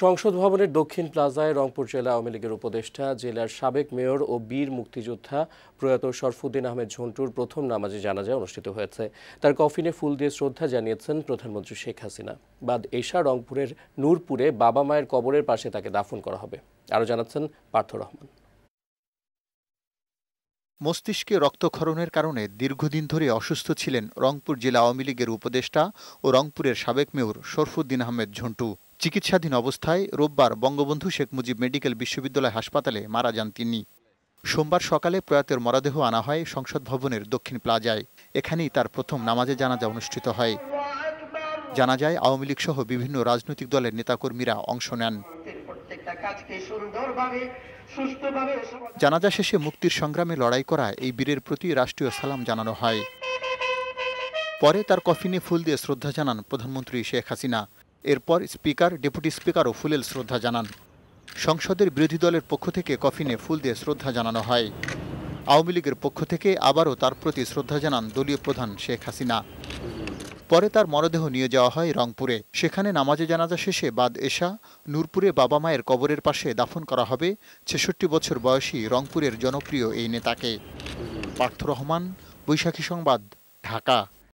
সংসদ ভবনের দক্ষিণ প্লাজায় রংপুর জেলা আওয়ামী লীগের উপদেষ্টা জেলার সাবেক মেয়র ও বীর মুক্তিযোদ্ধা প্রয়াত শরফুদ্দিন আহমেদ ঝন্টুর প্রথম নামাজে জানাজা অনুষ্ঠিত হয়েছে তার কফিনে ফুল দিয়ে শ্রদ্ধা জানিয়েছেন প্রধানমন্ত্রী শেখ হাসিনা বাদ এশা রংপুরের নূরপুরে বাবা মায়ের কবরের পাশে তাকে দাফন করা হবে আরও জানাচ্ছেন পার্থ রহমান মস্তিষ্কে রক্তক্ষরণের কারণে দীর্ঘদিন ধরে অসুস্থ ছিলেন রংপুর জেলা আওয়ামী লীগের উপদেষ্টা ও রংপুরের সাবেক মেয়র শরফুদ্দিন আহমেদ ঝন্টু চিকিৎসাধীন অবস্থায় রোববার বঙ্গবন্ধু শেখ মুজিব মেডিকেল বিশ্ববিদ্যালয় হাসপাতালে মারা যান তিনি সোমবার সকালে প্রয়াতের মরাদেহ আনা হয় সংসদ ভবনের দক্ষিণ প্লাজায় এখানেই তার প্রথম নামাজে জানাজা অনুষ্ঠিত হয় জানা যায় আওয়ামী লীগ সহ বিভিন্ন রাজনৈতিক দলের নেতাকর্মীরা অংশ নেন জানাজা শেষে মুক্তির সংগ্রামে লড়াই করা এই বীরের প্রতি রাষ্ট্রীয় সালাম জানানো হয় পরে তার কফিনে ফুল দিয়ে শ্রদ্ধা জানান প্রধানমন্ত্রী শেখ হাসিনা এরপর স্পিকার ডেপুটি স্পিকারও ফুলেল শ্রদ্ধা জানান সংসদের বিরোধী দলের পক্ষ থেকে কফিনে ফুল দিয়ে শ্রদ্ধা জানানো হয় আওয়ামী লীগের পক্ষ থেকে আবারও তার প্রতি শ্রদ্ধা জানান দলীয় প্রধান শেখ হাসিনা পরে তার মরদেহ নিয়ে যাওয়া হয় রংপুরে সেখানে নামাজে জানাজা শেষে বাদ এশা নূরপুরে বাবা মায়ের কবরের পাশে দাফন করা হবে ছেষট্টি বছর বয়সী রংপুরের জনপ্রিয় এই নেতাকে পার্থ রহমান বৈশাখী সংবাদ ঢাকা